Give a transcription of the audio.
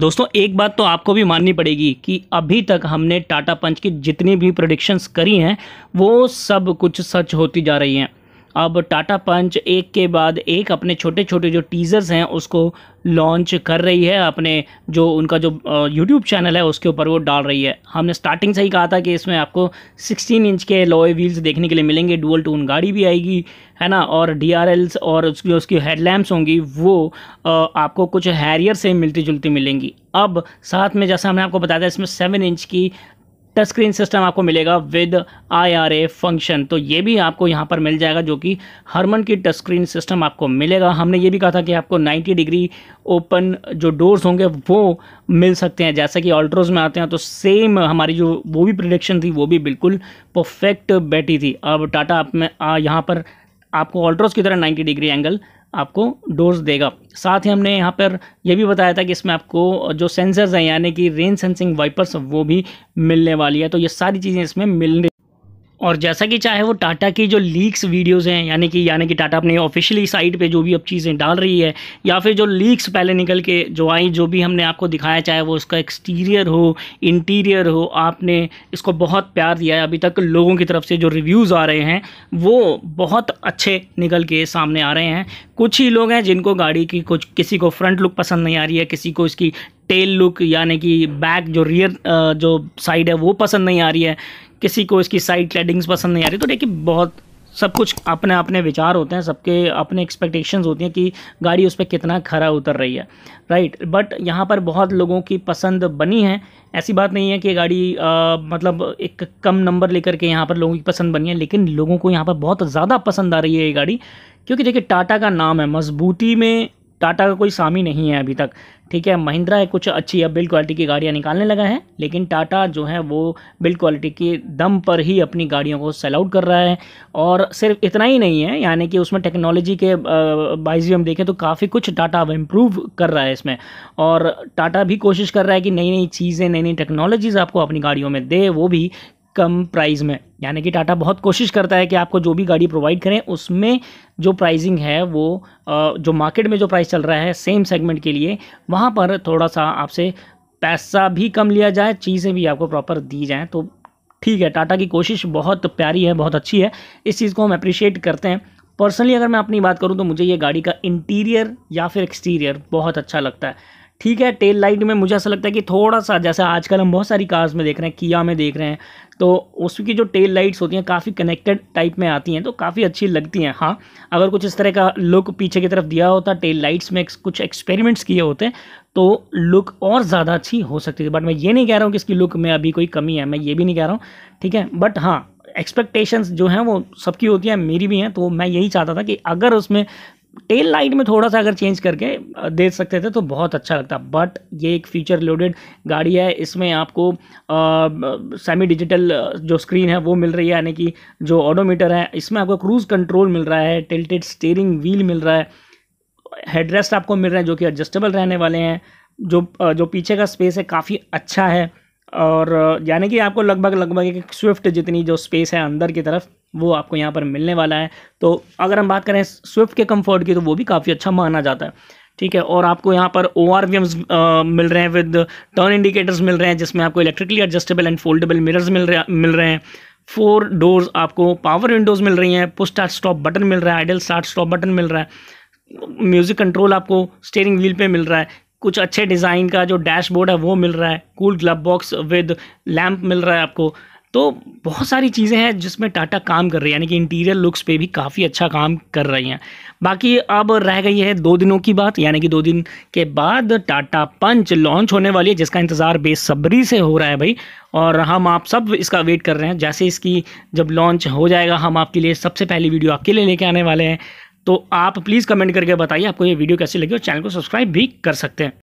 दोस्तों एक बात तो आपको भी माननी पड़ेगी कि अभी तक हमने टाटा पंच की जितनी भी प्रोडिक्शंस करी हैं वो सब कुछ सच होती जा रही हैं अब टाटा पंच एक के बाद एक अपने छोटे छोटे जो टीज़र्स हैं उसको लॉन्च कर रही है अपने जो उनका जो यूट्यूब चैनल है उसके ऊपर वो डाल रही है हमने स्टार्टिंग से ही कहा था कि इसमें आपको 16 इंच के लोए व्हील्स देखने के लिए मिलेंगे डुअल टून गाड़ी भी आएगी है ना और डी और उसकी उसकी हेडलैम्प्स होंगी वो आपको कुछ हैरियर से मिलती जुलती मिलेंगी अब साथ में जैसा हमने आपको बताया था इसमें सेवन इंच की टच स्क्रीन सिस्टम आपको मिलेगा विद आई फंक्शन तो ये भी आपको यहाँ पर मिल जाएगा जो कि हरमन की टच स्क्रीन सिस्टम आपको मिलेगा हमने ये भी कहा था कि आपको 90 डिग्री ओपन जो डोर्स होंगे वो मिल सकते हैं जैसे कि ऑल्ट्रोज में आते हैं तो सेम हमारी जो वो भी प्रिडिक्शन थी वो भी बिल्कुल परफेक्ट बैठी थी अब टाटा आप में यहाँ पर आपको ऑल्ट्रोज की तरह नाइन्टी डिग्री एंगल आपको डोज देगा साथ ही हमने यहाँ पर यह भी बताया था कि इसमें आपको जो सेंसर्स हैं यानी कि रेन सेंसिंग वाइपर्स वो भी मिलने वाली है तो ये सारी चीज़ें इसमें मिलने और जैसा कि चाहे वो टाटा की जो लीक्स वीडियोस हैं यानी कि यानी कि टाटा अपने ऑफिशियली साइट पे जो भी अब चीज़ें डाल रही है या फिर जो लीक्स पहले निकल के जो आई जो भी हमने आपको दिखाया चाहे वो उसका एक्सटीरियर हो इंटीरियर हो आपने इसको बहुत प्यार दिया है अभी तक लोगों की तरफ से जो रिव्यूज़ आ रहे हैं वो बहुत अच्छे निकल के सामने आ रहे हैं कुछ ही लोग हैं जिनको गाड़ी की कुछ किसी को फ्रंट लुक पसंद नहीं आ रही है किसी को इसकी टेल लुक यानी कि बैक जो रियर जो साइड है वो पसंद नहीं आ रही है किसी को इसकी साइड क्लैडिंग्स पसंद नहीं आ रही तो देखिए बहुत सब कुछ अपने अपने विचार होते हैं सबके अपने एक्सपेक्टेशंस होती हैं कि गाड़ी उस पर कितना खरा उतर रही है राइट बट यहाँ पर बहुत लोगों की पसंद बनी है ऐसी बात नहीं है कि गाड़ी आ, मतलब एक कम नंबर लेकर के यहाँ पर लोगों की पसंद बनी है लेकिन लोगों को यहाँ पर बहुत ज़्यादा पसंद आ रही है ये गाड़ी क्योंकि देखिए टाटा का नाम है मजबूती में टाटा का कोई सामी नहीं है अभी तक ठीक है महिंद्रा है कुछ अच्छी अब बिल्ड क्वालिटी की गाड़ियाँ निकालने लगा है लेकिन टाटा जो है वो बिल्ड क्वालिटी के दम पर ही अपनी गाड़ियों को सेल आउट कर रहा है और सिर्फ इतना ही नहीं है यानी कि उसमें टेक्नोलॉजी के बाइज हम देखें तो काफ़ी कुछ टाटा अब इम्प्रूव कर रहा है इसमें और टाटा भी कोशिश कर रहा है कि नई नई चीज़ें नई नई टेक्नोलॉजीज़ आपको अपनी गाड़ियों में दे वो भी कम प्राइस में यानी कि टाटा बहुत कोशिश करता है कि आपको जो भी गाड़ी प्रोवाइड करें उसमें जो प्राइसिंग है वो जो मार्केट में जो प्राइस चल रहा है सेम सेगमेंट के लिए वहाँ पर थोड़ा सा आपसे पैसा भी कम लिया जाए चीज़ें भी आपको प्रॉपर दी जाएँ तो ठीक है टाटा की कोशिश बहुत प्यारी है बहुत अच्छी है इस चीज़ को हम अप्रिशिएट करते हैं पर्सनली अगर मैं अपनी बात करूँ तो मुझे ये गाड़ी का इंटीरियर या फिर एक्सटीरियर बहुत अच्छा लगता है ठीक है टेल लाइट में मुझे ऐसा लगता है कि थोड़ा सा जैसे आजकल हम बहुत सारी कार्स में देख रहे हैं किया में देख रहे हैं तो उसकी जो टेल लाइट्स होती हैं काफ़ी कनेक्टेड टाइप में आती हैं तो काफ़ी अच्छी लगती हैं हाँ अगर कुछ इस तरह का लुक पीछे की तरफ दिया होता टेल लाइट्स में कुछ एक्सपेरिमेंट्स किए होते तो लुक और ज़्यादा अच्छी हो सकती थी बट मैं ये नहीं कह रहा हूँ कि इसकी लुक में अभी कोई कमी है मैं ये भी नहीं कह रहा हूँ ठीक है बट हाँ एक्सपेक्टेशंस जो हैं वो सबकी होती हैं मेरी भी हैं तो मैं यही चाहता था कि अगर उसमें टेल लाइट में थोड़ा सा अगर चेंज करके दे सकते थे तो बहुत अच्छा लगता बट ये एक फीचर लोडेड गाड़ी है इसमें आपको सेमी डिजिटल जो स्क्रीन है वो मिल रही है यानी कि जो ऑडोमीटर है इसमें आपको क्रूज़ कंट्रोल मिल रहा है टिल्टेड स्टेयरिंग व्हील मिल रहा है हेडरेस्ट आपको मिल रहा है जो कि एडजस्टेबल रहने वाले हैं जो जो पीछे का स्पेस है काफ़ी अच्छा है और यानी कि आपको लगभग लगभग एक स्विफ्ट जितनी जो स्पेस है अंदर की तरफ वो आपको यहाँ पर मिलने वाला है तो अगर हम बात करें स्विफ्ट के कंफर्ट की तो वो भी काफ़ी अच्छा माना जाता है ठीक है और आपको यहाँ पर ओ आर मिल रहे हैं विद टर्न इंडिकेटर्स मिल रहे हैं जिसमें आपको electrically adjustable and foldable mirrors मिल रहे मिल रहे हैं फोर डोर्स आपको पावर विंडोज़ मिल रही हैं पुश स्टार्ट स्टॉप बटन मिल रहा है आइडल स्टार्ट स्टॉप बटन मिल रहा है म्यूज़िक कंट्रोल आपको स्टेयरिंग व्हील पे मिल रहा है कुछ अच्छे डिज़ाइन का जो डैशबोर्ड है वो मिल रहा है cool glove box with lamp मिल रहा है आपको तो बहुत सारी चीज़ें हैं जिसमें टाटा काम कर रही है यानी कि इंटीरियर लुक्स पे भी काफ़ी अच्छा काम कर रही हैं बाकी अब रह गई है दो दिनों की बात यानी कि दो दिन के बाद टाटा पंच लॉन्च होने वाली है जिसका इंतज़ार बेसब्री से हो रहा है भाई और हम आप सब इसका वेट कर रहे हैं जैसे इसकी जब लॉन्च हो जाएगा हम आपके लिए सबसे पहली वीडियो आपके लिए लेके आने वाले हैं तो आप प्लीज़ कमेंट करके बताइए आपको ये वीडियो कैसी लगी और चैनल को सब्सक्राइब भी कर सकते हैं